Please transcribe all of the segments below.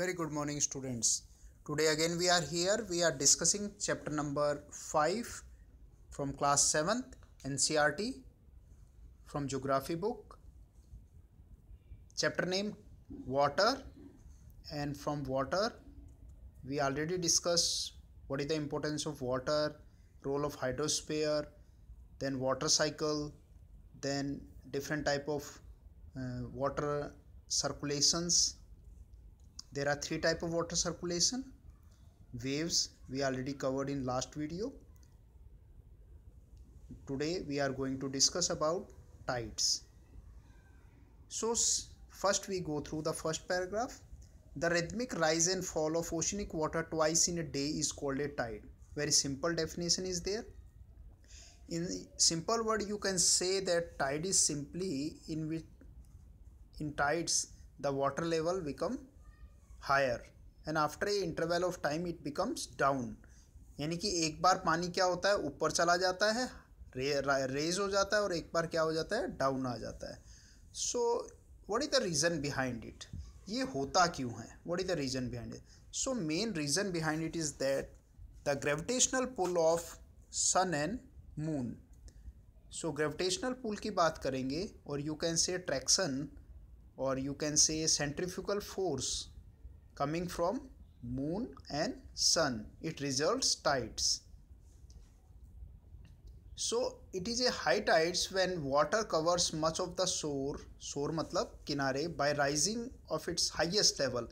very good morning students today again we are here we are discussing chapter number 5 from class 7th ncrt from geography book chapter name water and from water we already discussed what is the importance of water role of hydrosphere then water cycle then different type of uh, water circulations there are three type of water circulation waves we already covered in last video today we are going to discuss about tides so first we go through the first paragraph the rhythmic rise and fall of oceanic water twice in a day is called a tide very simple definition is there in simple word you can say that tide is simply in which in tides the water level become higher and after a interval of time it becomes down यानी कि एक बार पानी क्या होता है ऊपर चला जाता है रे, रेज हो जाता है और एक बार क्या हो जाता है डाउन आ जाता है so what is the reason behind it ये होता क्यों है what is the reason behind it so main reason behind it is that the gravitational pull of sun and moon so gravitational pull की बात करेंगे और यू कैन से ट्रैक्शन और you can say centrifugal force coming from moon and sun. It results tides. So it is a high tides when water covers much of the shore, shore matlab kinare by rising of its highest level.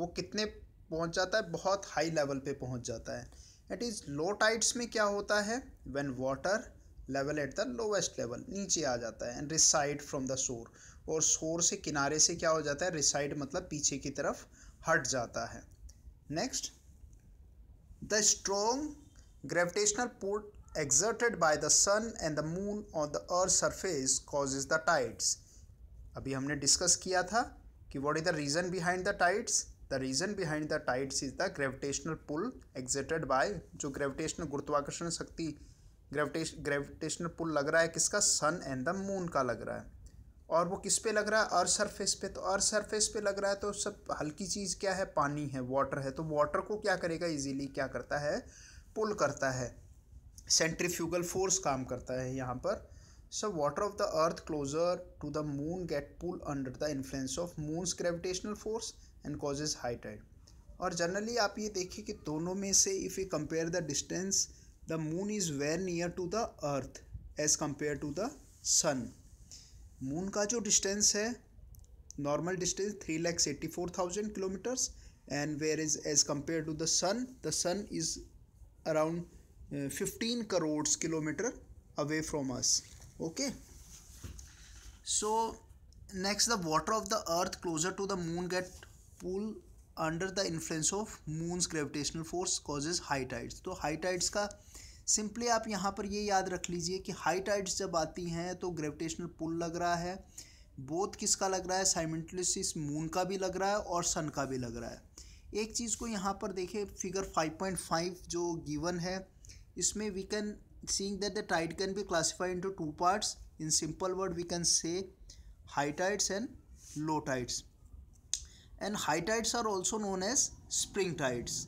wo kitne pahunch jata hai bahut high level pe pahunch jata hai it is low tides mein kya hota hai when water level at the lowest level niche aa jata hai and recede from the shore और शोर से किनारे से क्या हो जाता है reside मतलब पीछे की तरफ हट जाता है next the strong gravitational pull exerted by the sun and the moon on the earth surface causes the tides अभी हमने डिस्कस किया था कि what is the reason behind the tides the reason behind the tides is the gravitational pull exerted by जो gravitational गुरुत्वाकर्षण शक्ति gravitation gravitational pull लग रहा है किसका सन एंड द मून का लग रहा है और वो किस पे लग रहा है अर्थ सरफेस पे तो अर्थ सरफेस पे लग रहा है तो सब हल्की चीज़ क्या है पानी है वाटर है तो वाटर को क्या करेगा इजीली क्या करता है पुल करता है सेंट्रीफ्यूगल फोर्स काम करता है यहाँ पर so water of the earth closer to the moon get pull under the influence of moon gravitational force and causes high tide और जनरली आप ये देखिए कि दोनों में से if you compare the distance the moon is very near to the earth as compare to the sun moon का जो डिस्टेंस है normal distance three lakhs eighty four thousand kilometres and where is as compare to the sun the sun is around fifteen crore kilometre away from us okay so next the water of the earth closer to the moon get pull under the influence of moon's gravitational force causes high tides तो high tides का simply आप यहाँ पर ये याद रख लीजिए कि हाई टाइड्स जब आती हैं तो ग्रेविटेशनल पुल लग रहा है बोथ किसका लग रहा है साइमेंटलिस मून का भी लग रहा है और सन का भी लग रहा है एक चीज़ को यहाँ पर देखें फिगर 5.5 जो गिवन है इसमें we can seeing that the tide can be classified into two parts in simple word we can say high tides and low tides and high tides are also known as spring tides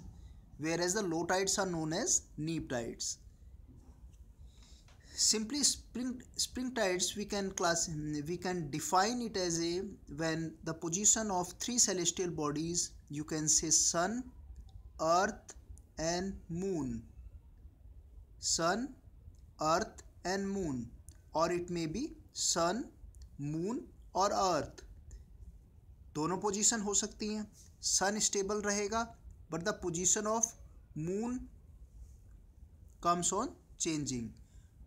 where as the low tides are known as neap tides simply spring spring tides we can class we can define it as a when the position of three celestial bodies you can say sun earth and moon sun earth and moon or it may be sun moon or earth dono position ho sakti hain sun stable rahega but the position of moon comes on changing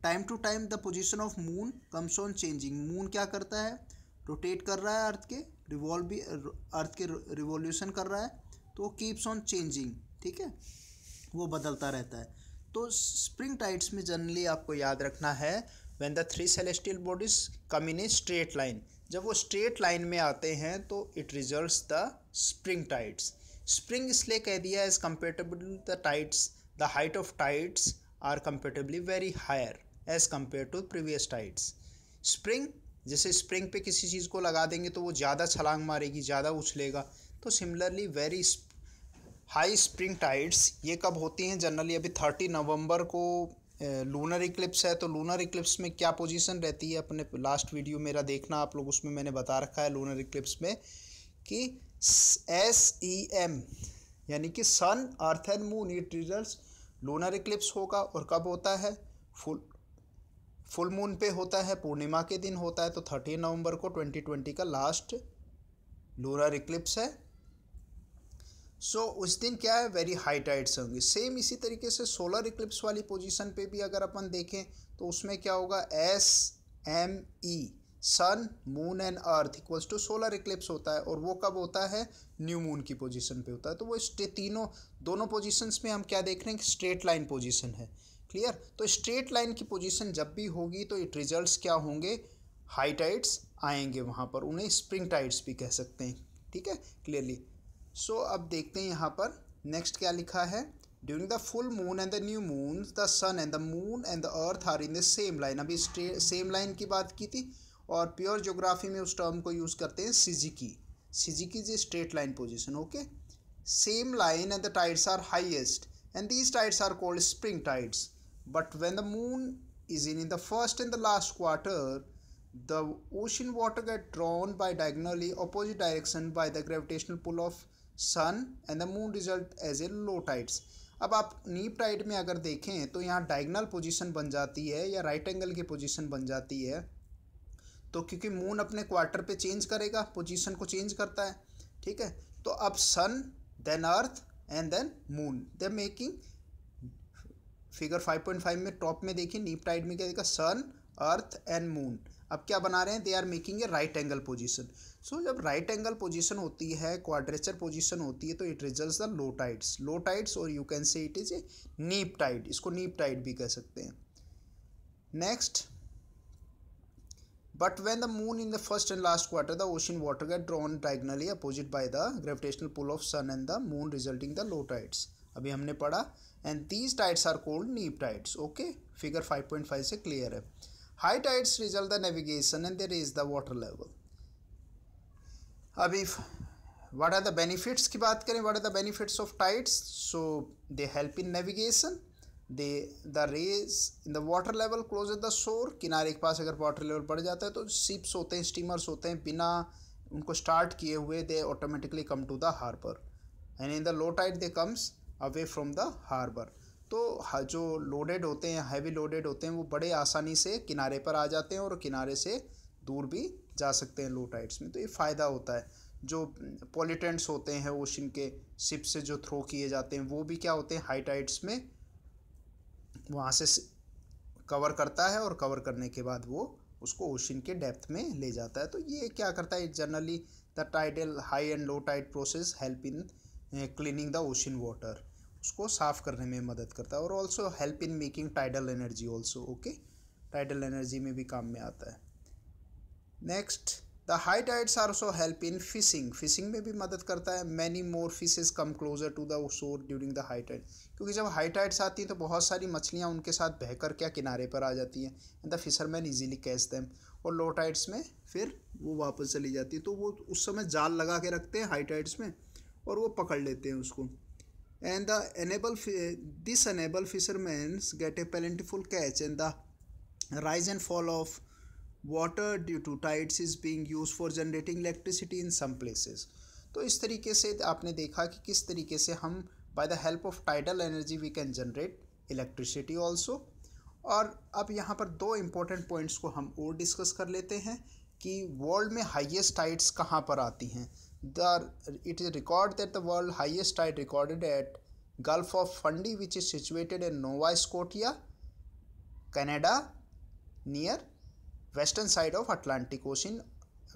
time to time the position of moon comes on changing moon क्या करता है rotate कर रहा है अर्थ के revolve भी अर्थ के revolution कर रहा है तो कीप्स ऑन चेंजिंग ठीक है वो बदलता रहता है तो स्प्रिंग टाइड्स में जनरली आपको याद रखना है when the three celestial bodies come in a straight line जब वो स्ट्रेट लाइन में आते हैं तो it result the spring tides spring इसलिए कह दिया is compatible the tides the height of tides are compatibly very higher as compare to previous tides spring जैसे स्प्रिंग पे किसी चीज़ को लगा देंगे तो वो ज़्यादा छलांग मारेगी ज़्यादा उछलेगा तो similarly very high spring tides ये कब होती हैं जनरली अभी थर्टी नवंबर को लूनर इक्लिप्स है तो लूनर इक्लिप्स में क्या पोजीशन रहती है अपने लास्ट वीडियो मेरा देखना आप लोग उसमें मैंने बता रखा है लूनर इक्लिप्स में कि एस ई एम यानी कि सन अर्थ एंड मून ये रिजल्ट लूनर इक्लिप्स होगा और कब होता है फुल फुल मून पे होता है पूर्णिमा के दिन होता है तो थर्टीन नवंबर को ट्वेंटी ट्वेंटी का लास्ट लूनर इक्लिप्स है सो so, उस दिन क्या है वेरी हाई टाइड्स होंगी सेम इसी तरीके से सोलर इक्लिप्स वाली पोजीशन पे भी अगर अपन देखें तो उसमें क्या होगा S M E sun moon and earth equals to solar eclipse होता है और वो कब होता है न्यू मून की पोजीशन पे होता है तो वो तीनों दोनों पोजीशंस में हम क्या देख रहे हैं स्ट्रेट लाइन पोजीशन है क्लियर तो स्ट्रेट लाइन की पोजीशन जब भी होगी तो इट रिजल्ट्स क्या होंगे हाई टाइड्स आएंगे वहाँ पर उन्हें स्प्रिंग टाइड्स भी कह सकते हैं ठीक है क्लियरली सो so, अब देखते हैं यहाँ पर नेक्स्ट क्या लिखा है during the full moon and the new moon the sun and the moon and the earth are in the same line अभी सेम लाइन की बात की थी और प्योर जोग्राफी में उस टर्म को यूज़ करते हैं syzygy syzygy is straight line position okay same line and the tides are highest and these tides are called spring tides But when the moon is in, in the first and the last quarter, the ocean water get drawn by diagonally opposite direction by the gravitational pull of sun and the moon result as a low tides अब आप नीप Tide में अगर देखें तो यहाँ diagonal position बन जाती है या राइट एंगल की पोजीशन बन जाती है तो क्योंकि मून अपने क्वार्टर पे चेंज करेगा पोजीशन को चेंज करता है ठीक है तो अब sun then earth and then moon they making figure 5.5 में टॉप में देखिए नीपटाइड में क्या देखा सन अर्थ एंड मून अब क्या बना रहे हैं they are making a right angle position so जब राइट एंगल पोजीशन होती है क्वाड्रेचर पोजीशन होती है तो it result the low tides low tides और you can say it is a neap tide इसको नीप टाइड भी कह सकते हैं next but when the moon in the first and last quarter the ocean water get drawn diagonally opposite by the gravitational pull of sun and the moon resulting the low tides अभी हमने पढ़ा and these tides are called neap tides okay figure five point five से clear है high tides result the navigation and there is the water level अभी what are the benefits की बात करें what are the benefits of tides so they help in navigation they the raise in the water level close at the shore किनारे के पास अगर water level बढ़ जाता है तो सिप्स होते हैं स्टीमर्स होते हैं बिना उनको स्टार्ट किए हुए they automatically come to the harbour and in the low tide they comes away from the harbour तो जो लोडेड होते हैं हैवी लोडेड होते हैं वो बड़े आसानी से किनारे पर आ जाते हैं और किनारे से दूर भी जा सकते हैं लो टाइड्स में तो ये फ़ायदा होता है जो पॉलिटेंट्स होते हैं ओशन के शिप से जो थ्रो किए जाते हैं वो भी क्या होते हैं हाई टाइड्स में वहाँ से कवर करता है और कवर करने के बाद वो उसको ओशन के डेप्थ में ले जाता है तो ये क्या करता है generally the tidal high and low tide process help in cleaning the ocean water उसको साफ़ करने में मदद करता है और also help in making tidal energy also okay tidal energy में भी काम में आता है next the high tides are also help in fishing fishing में भी मदद करता है many more fishes come closer to the during the high tide क्योंकि जब हाई टाइड्स आती हैं तो बहुत सारी मछलियाँ उनके साथ बहकर क्या किनारे पर आ जाती हैं and the fisherman easily catch them और लो टाइड्स में फिर वो वापस चली जाती है तो वो उस समय जाल लगा के रखते हैं हाई टाइड्स में और वो पकड़ लेते हैं उसको and the enable this enable fisherman get a plentiful catch and the rise and fall of water due to tides is being use for generating electricity in some places तो इस तरीके से आपने देखा कि किस तरीके से हम by the help of tidal energy we can generate electricity also और अब यहाँ पर दो इम्पोर्टेंट पॉइंट्स को हम और डिस्कस कर लेते हैं कि वर्ल्ड में हाइएस्ट टाइड्स कहाँ पर आती हैं the it is recorded that the world highest tide recorded at gulf of Fundy which is situated in Nova Scotia Canada near western side of Atlantic ocean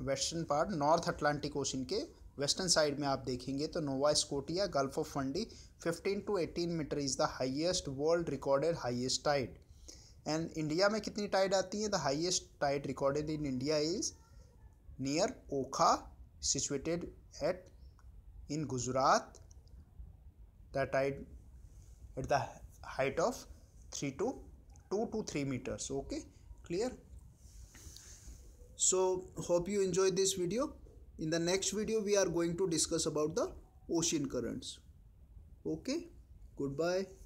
western part north Atlantic ocean के western side में आप देखेंगे तो Nova Scotia gulf of Fundy fifteen to eighteen metre is the highest world recorded highest tide and India में कितनी tide आती है the highest tide recorded in India is near Okha situated at in Gujarat that I at the height of 3 to 2 to 3 meters okay clear so hope you enjoyed this video in the next video we are going to discuss about the ocean currents okay goodbye